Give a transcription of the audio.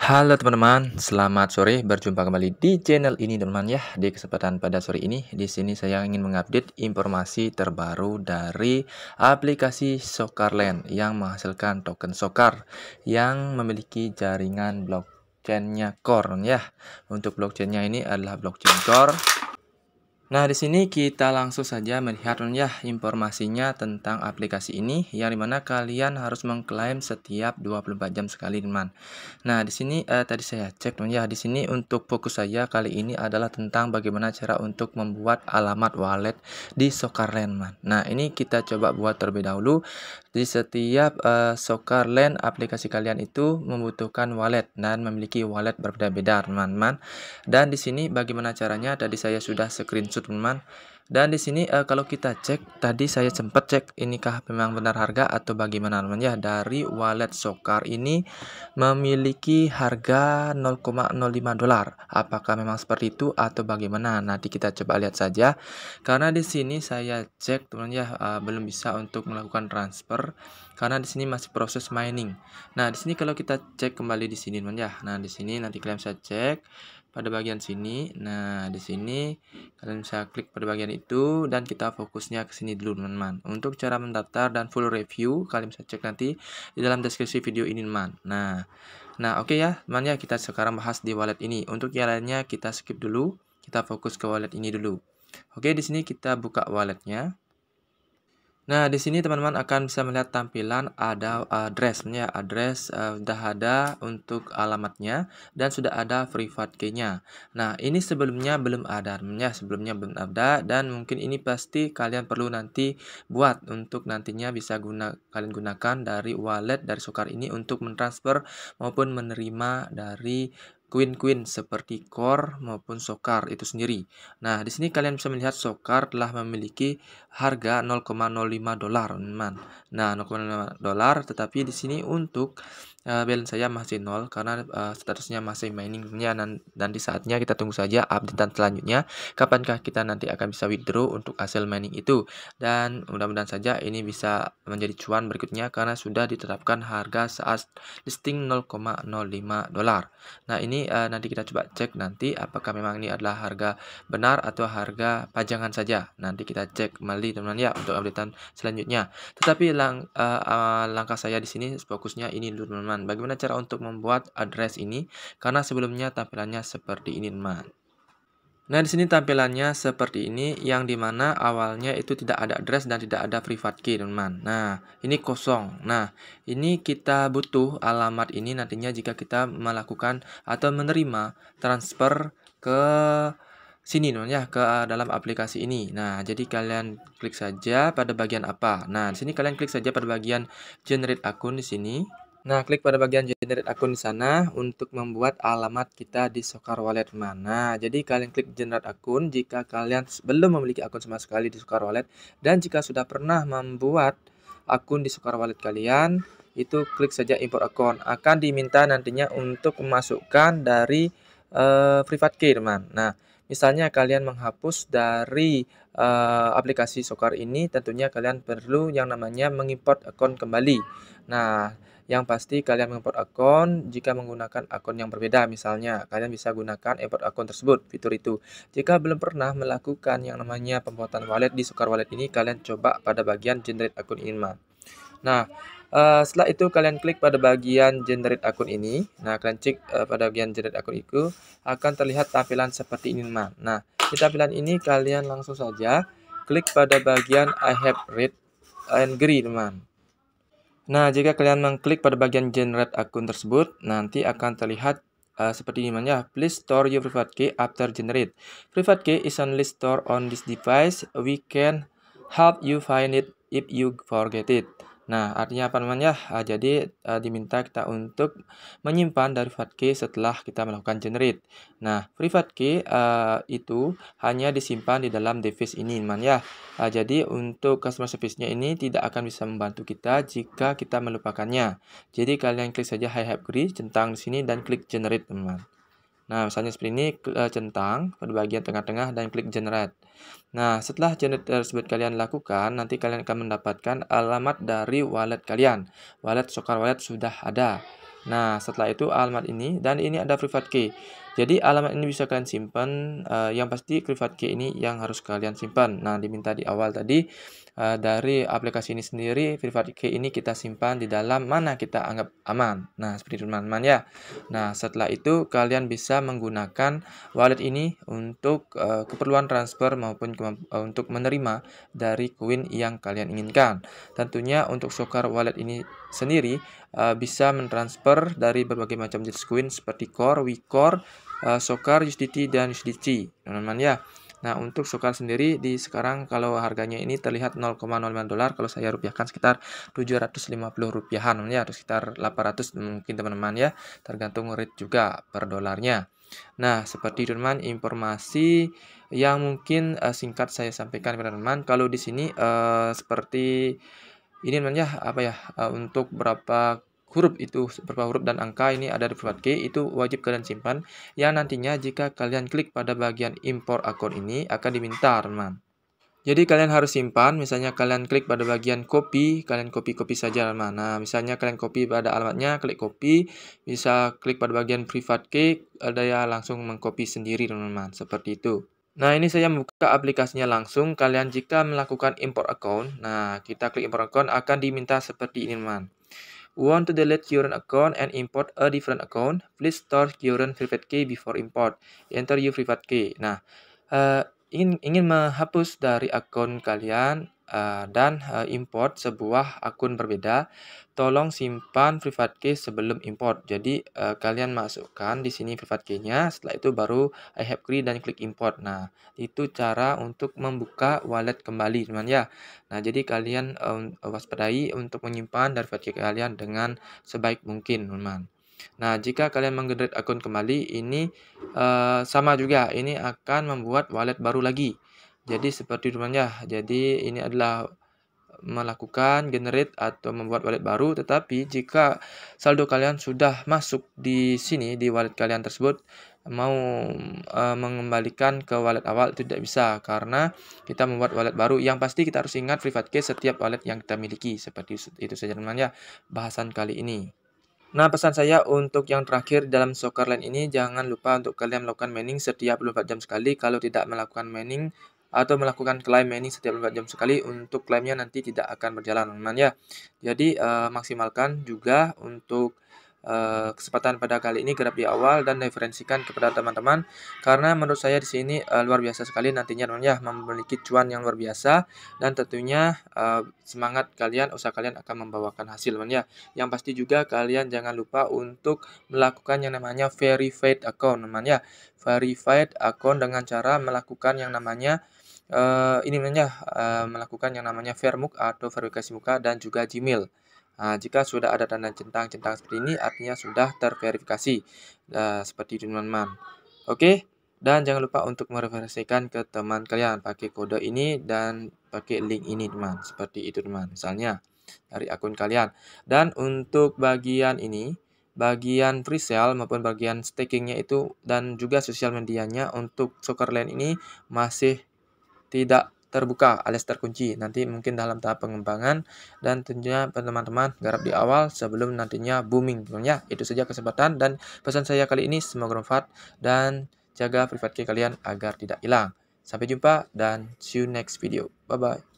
Halo teman-teman, selamat sore. Berjumpa kembali di channel ini teman-teman ya. Di kesempatan pada sore ini, di sini saya ingin mengupdate informasi terbaru dari aplikasi Sokarland yang menghasilkan token Sokar yang memiliki jaringan blockchain-nya Core ya. Untuk blockchain-nya ini adalah blockchain Core Nah, di sini kita langsung saja melihat ya informasinya tentang aplikasi ini yang dimana kalian harus mengklaim setiap 24 jam sekali, teman. Nah, di sini eh, tadi saya cek ya, di sini untuk fokus saya kali ini adalah tentang bagaimana cara untuk membuat alamat wallet di Sokarland, man. Nah, ini kita coba buat terlebih dahulu. Di setiap eh, Sokarland aplikasi kalian itu membutuhkan wallet dan memiliki wallet berbeda-beda, teman-teman. Dan di sini bagaimana caranya? Tadi saya sudah screenshot teman-teman. Dan di sini uh, kalau kita cek tadi saya sempat cek inikah memang benar harga atau bagaimana teman ya dari wallet Sokar ini memiliki harga 0,05 dolar. Apakah memang seperti itu atau bagaimana? Nanti kita coba lihat saja. Karena di sini saya cek teman ya uh, belum bisa untuk melakukan transfer karena di sini masih proses mining. Nah, di sini kalau kita cek kembali di sini teman ya. Nah, di sini nanti kalian bisa cek pada bagian sini. Nah, di sini kalian bisa klik pada bagian itu dan kita fokusnya ke sini dulu, teman-teman. Untuk cara mendaftar dan full review, kalian bisa cek nanti di dalam deskripsi video ini, teman. Nah, nah oke okay ya, teman ya, kita sekarang bahas di wallet ini. Untuk yang lainnya kita skip dulu, kita fokus ke wallet ini dulu. Oke, di sini kita buka walletnya. Nah, di sini teman-teman akan bisa melihat tampilan ada address nya address uh, ada untuk alamatnya dan sudah ada private key-nya. Nah, ini sebelumnya belum ada ya, sebelumnya belum ada dan mungkin ini pasti kalian perlu nanti buat untuk nantinya bisa guna kalian gunakan dari wallet dari Sukar ini untuk mentransfer maupun menerima dari queen-queen seperti Core maupun sokar itu sendiri. Nah, di sini kalian bisa melihat sokar telah memiliki harga 0,05 dolar, teman. Nah, 0,05 dolar, tetapi di sini untuk uh, balance saya masih nol karena uh, statusnya masih mining miningnya dan nanti saatnya kita tunggu saja updatean selanjutnya kapankah kita nanti akan bisa withdraw untuk hasil mining itu dan mudah-mudahan saja ini bisa menjadi cuan berikutnya karena sudah diterapkan harga saat listing 0,05 dolar nah ini uh, nanti kita coba cek nanti apakah memang ini adalah harga benar atau harga pajangan saja nanti kita cek kembali teman-teman ya untuk updatean selanjutnya tetapi lang, uh, uh, langkah saya di sini fokusnya ini dulu teman-teman teman-teman. Bagaimana cara untuk membuat address ini? Karena sebelumnya tampilannya seperti ini, teman. Nah, di sini tampilannya seperti ini yang dimana awalnya itu tidak ada address dan tidak ada private key, teman. teman Nah, ini kosong. Nah, ini kita butuh alamat ini nantinya jika kita melakukan atau menerima transfer ke sini teman ya ke eh, dalam aplikasi ini. Nah, jadi kalian klik saja pada bagian apa. Nah, di sini kalian klik saja pada bagian generate akun di sini. Nah, klik pada bagian generate akun di sana untuk membuat alamat kita di Sokar Wallet mana. Jadi, kalian klik generate akun jika kalian belum memiliki akun sama sekali di Sokar Wallet dan jika sudah pernah membuat akun di Sokar Wallet kalian, itu klik saja import akun. Akan diminta nantinya untuk memasukkan dari uh, eh, private key, teman. Nah, misalnya kalian menghapus dari uh, aplikasi Sokar ini, tentunya kalian perlu yang namanya mengimport akun kembali. Nah, yang pasti kalian mengimport akun jika menggunakan akun yang berbeda misalnya kalian bisa gunakan import akun tersebut fitur itu. Jika belum pernah melakukan yang namanya pembuatan wallet di Sukar Wallet ini kalian coba pada bagian generate akun IMA. Nah, uh, setelah itu kalian klik pada bagian generate akun ini. Nah, kalian cek uh, pada bagian generate akun itu akan terlihat tampilan seperti ini, man. Nah, di tampilan ini kalian langsung saja klik pada bagian I have read and green, man. Nah, jika kalian mengklik pada bagian generate akun tersebut, nanti akan terlihat uh, seperti ini ya. Please store your private key after generate. Private key is only stored on this device. We can help you find it if you forget it. Nah, artinya apa namanya? ya jadi ah, diminta kita untuk menyimpan dari key setelah kita melakukan generate. Nah, private key ah, itu hanya disimpan di dalam device ini, teman ya. jadi untuk customer service-nya ini tidak akan bisa membantu kita jika kita melupakannya. Jadi kalian klik saja high upgrade centang di sini dan klik generate, -teman. Nah, misalnya seperti ini, eh, centang pada bagian tengah-tengah dan klik generate. Nah, setelah generate tersebut kalian lakukan, nanti kalian akan mendapatkan alamat dari wallet kalian. Wallet Soccer Wallet sudah ada. Nah, setelah itu alamat ini dan ini ada privat key. Jadi alamat ini bisa kalian simpan. Uh, yang pasti privat key ini yang harus kalian simpan. Nah, diminta di awal tadi uh, dari aplikasi ini sendiri privat key ini kita simpan di dalam mana kita anggap aman. Nah, seperti itu teman-teman ya. Nah, setelah itu kalian bisa menggunakan wallet ini untuk uh, keperluan transfer maupun uh, untuk menerima dari koin yang kalian inginkan. Tentunya untuk Soccer wallet ini sendiri bisa mentransfer developer dari berbagai macam jenis Queen seperti Core, WeCore, uh, eh, Sokar, USDT, dan USDC. Teman-teman ya. Nah, untuk Sokar sendiri di sekarang kalau harganya ini terlihat 0,05 dolar kalau saya rupiahkan sekitar 750 rupiahan ya atau sekitar 800 mungkin teman-teman ya, tergantung rate juga per dolarnya. Nah, seperti teman teman informasi yang mungkin uh, singkat saya sampaikan kepada teman. Kalau di sini uh, seperti ini teman ya apa ya uh, untuk berapa huruf itu berupa huruf dan angka ini ada di private key itu wajib kalian simpan yang nantinya jika kalian klik pada bagian import akun ini akan diminta teman jadi kalian harus simpan misalnya kalian klik pada bagian copy kalian copy-copy saja teman nah misalnya kalian copy pada alamatnya klik copy bisa klik pada bagian private key ada ya langsung mengcopy sendiri teman-teman seperti itu Nah, ini saya membuka aplikasinya langsung. Kalian jika melakukan import account, nah kita klik import account akan diminta seperti ini, teman. Want to delete current account and import a different account? Please store current private key before import. Enter your private key. Nah, uh, eh, ingin ingin menghapus dari akun kalian Eh, dan eh, import sebuah akun berbeda, tolong simpan private key sebelum import. Jadi uh, kalian masukkan di sini private key-nya, setelah itu baru I have key dan klik import. Nah, itu cara untuk membuka wallet kembali, teman ya. Nah, jadi kalian um, waspadai untuk menyimpan dari private key kalian dengan sebaik mungkin, teman. Nah, jika kalian menggenerate akun kembali, ini uh, sama juga. Ini akan membuat wallet baru lagi. Jadi hmm. seperti rumahnya. Jadi ini adalah melakukan generate atau membuat wallet baru tetapi jika saldo kalian sudah masuk di sini di wallet kalian tersebut mau e, mengembalikan ke wallet awal tidak bisa karena kita membuat wallet baru yang pasti kita harus ingat private key setiap wallet yang kita miliki seperti itu saja namanya bahasan kali ini Nah, pesan saya untuk yang terakhir dalam Soccerland ini, jangan lupa untuk kalian melakukan mining setiap 24 jam sekali. Kalau tidak melakukan mining, atau melakukan claim ini setiap empat jam sekali untuk klaimnya nanti tidak akan berjalan teman ya. Jadi uh, maksimalkan juga untuk uh, kesempatan pada kali ini grab di awal dan referensikan kepada teman-teman karena menurut saya di sini uh, luar biasa sekali nantinya teman ya memiliki cuan yang luar biasa dan tentunya uh, semangat kalian usaha kalian akan membawakan hasil teman ya. Yang pasti juga kalian jangan lupa untuk melakukan yang namanya verified account teman ya. Verified account dengan cara melakukan yang namanya uh, ini namanya uh, melakukan yang namanya Vermuk atau verifikasi muka dan juga Gmail. Nah, jika sudah ada tanda centang-centang seperti ini, artinya sudah terverifikasi uh, seperti di teman-teman. Oke, dan jangan lupa untuk mereferensikan ke teman kalian pakai kode ini dan pakai link ini teman. Seperti itu teman, misalnya dari akun kalian. Dan untuk bagian ini, bagian presale maupun bagian stakingnya itu dan juga sosial medianya untuk Soccerland ini masih tidak terbuka alias terkunci nanti mungkin dalam tahap pengembangan dan tentunya teman-teman garap di awal sebelum nantinya booming ya itu saja kesempatan dan pesan saya kali ini semoga bermanfaat dan jaga private key kalian agar tidak hilang sampai jumpa dan see you next video bye bye